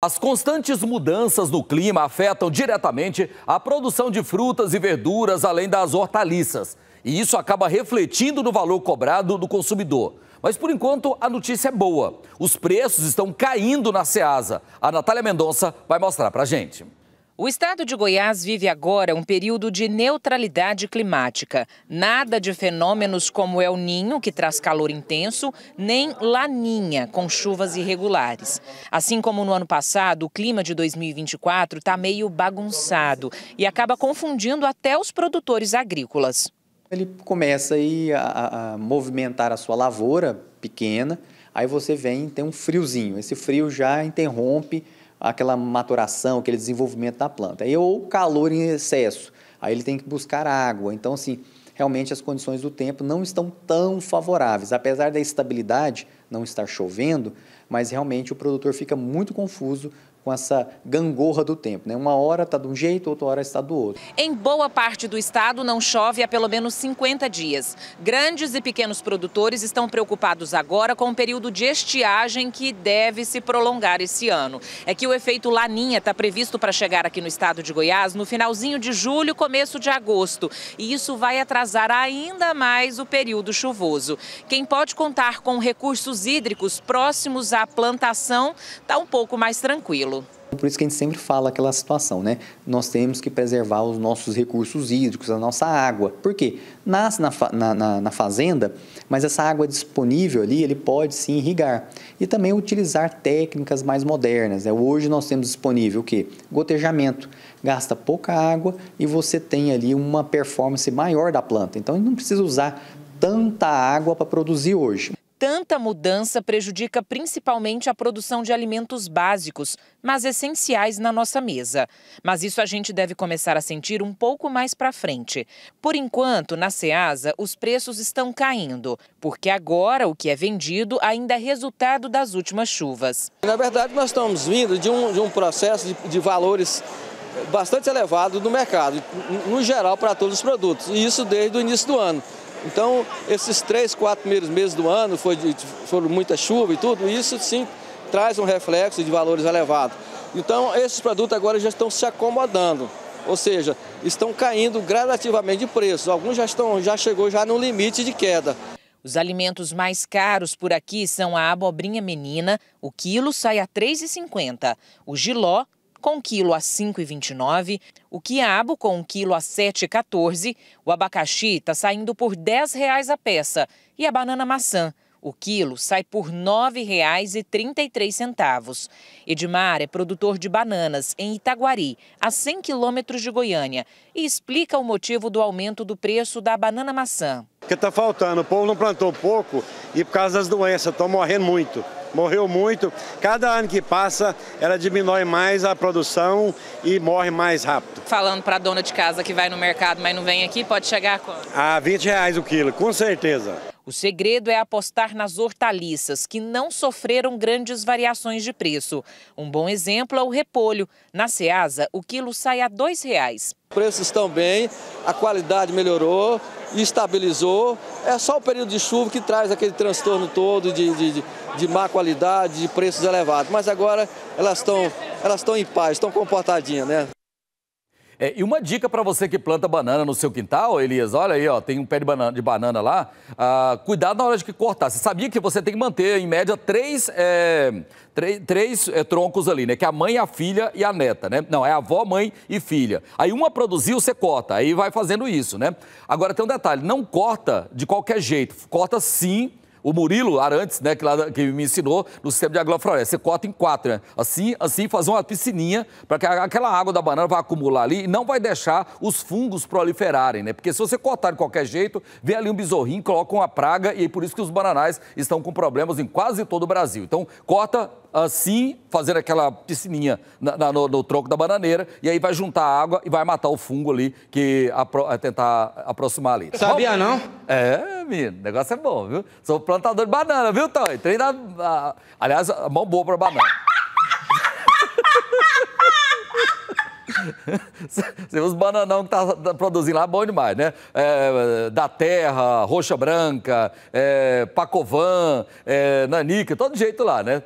As constantes mudanças no clima afetam diretamente a produção de frutas e verduras, além das hortaliças. E isso acaba refletindo no valor cobrado do consumidor. Mas por enquanto a notícia é boa. Os preços estão caindo na Ceasa. A Natália Mendonça vai mostrar pra gente. O estado de Goiás vive agora um período de neutralidade climática. Nada de fenômenos como El Ninho, que traz calor intenso, nem Laninha, com chuvas irregulares. Assim como no ano passado, o clima de 2024 está meio bagunçado e acaba confundindo até os produtores agrícolas. Ele começa aí a, a movimentar a sua lavoura pequena, aí você vem tem um friozinho. Esse frio já interrompe aquela maturação, aquele desenvolvimento da planta. E ou calor em excesso, aí ele tem que buscar água. Então, assim, realmente as condições do tempo não estão tão favoráveis. Apesar da estabilidade não estar chovendo, mas realmente o produtor fica muito confuso com essa gangorra do tempo. Né? Uma hora está de um jeito, outra hora está do outro. Em boa parte do estado não chove há pelo menos 50 dias. Grandes e pequenos produtores estão preocupados agora com o período de estiagem que deve se prolongar esse ano. É que o efeito Laninha está previsto para chegar aqui no estado de Goiás no finalzinho de julho, começo de agosto. E isso vai atrasar ainda mais o período chuvoso. Quem pode contar com recursos hídricos próximos à plantação está um pouco mais tranquilo. Por isso que a gente sempre fala aquela situação, né? Nós temos que preservar os nossos recursos hídricos, a nossa água. Por quê? Nasce na, na, na, na fazenda, mas essa água disponível ali, ele pode se irrigar. E também utilizar técnicas mais modernas. Né? Hoje nós temos disponível o quê? Gotejamento. Gasta pouca água e você tem ali uma performance maior da planta. Então, não precisa usar tanta água para produzir hoje tanta mudança prejudica principalmente a produção de alimentos básicos, mas essenciais na nossa mesa. Mas isso a gente deve começar a sentir um pouco mais para frente. Por enquanto, na Ceasa, os preços estão caindo, porque agora o que é vendido ainda é resultado das últimas chuvas. Na verdade, nós estamos vindo de um, de um processo de, de valores bastante elevado no mercado, no geral para todos os produtos, e isso desde o início do ano. Então, esses três, quatro primeiros meses do ano, foi de, foram muita chuva e tudo, isso sim traz um reflexo de valores elevados. Então, esses produtos agora já estão se acomodando, ou seja, estão caindo gradativamente de preço. Alguns já, estão, já chegou já no limite de queda. Os alimentos mais caros por aqui são a abobrinha menina, o quilo sai a R$ 3,50, o giló com quilo a 5,29, o quiabo com quilo a 7,14, o abacaxi está saindo por R$ 10,00 a peça e a banana maçã, o quilo sai por R$ 9,33. Edmar é produtor de bananas em Itaguari, a 100 quilômetros de Goiânia, e explica o motivo do aumento do preço da banana maçã. O que está faltando, o povo não plantou pouco e por causa das doenças, estão morrendo muito morreu muito. Cada ano que passa, ela diminui mais a produção e morre mais rápido. Falando para a dona de casa que vai no mercado, mas não vem aqui, pode chegar a quanto? A 20 reais o quilo, com certeza. O segredo é apostar nas hortaliças, que não sofreram grandes variações de preço. Um bom exemplo é o repolho. Na Ceasa, o quilo sai a R$ 2,00. Preços estão bem, a qualidade melhorou, estabilizou. É só o período de chuva que traz aquele transtorno todo de, de, de má qualidade, de preços elevados. Mas agora elas estão elas estão em paz, estão comportadinhas, né? É, e uma dica para você que planta banana no seu quintal, Elias, olha aí, ó, tem um pé de banana, de banana lá. Ah, cuidado na hora de cortar. Você sabia que você tem que manter, em média, três, é, três, três é, troncos ali, né? Que é a mãe, a filha e a neta, né? Não, é a avó, mãe e filha. Aí uma produziu, você corta. Aí vai fazendo isso, né? Agora tem um detalhe: não corta de qualquer jeito. Corta sim o Murilo Arantes, né, que, lá, que me ensinou no sistema de agrofloresta, você corta em quatro, né? Assim, assim fazer uma piscininha para que aquela água da banana vá acumular ali e não vai deixar os fungos proliferarem, né? Porque se você cortar de qualquer jeito, vem ali um besorrinho, coloca uma praga e é por isso que os bananais estão com problemas em quase todo o Brasil. Então, corta assim, fazendo aquela piscininha na, na, no, no, tronco da bananeira, e aí vai juntar a água e vai matar o fungo ali que apro, é tentar aproximar ali. Tá Sabia, não? É, menino, o negócio é bom, viu? Sou plantador de banana, viu, Tony? Treina. A... Ah, aliás, a mão boa pra banana. Você os bananão que tá, tá produzindo lá, bom demais, né? É, da Terra, Roxa Branca, é, Pacovan, é, Nanica, todo jeito lá, né?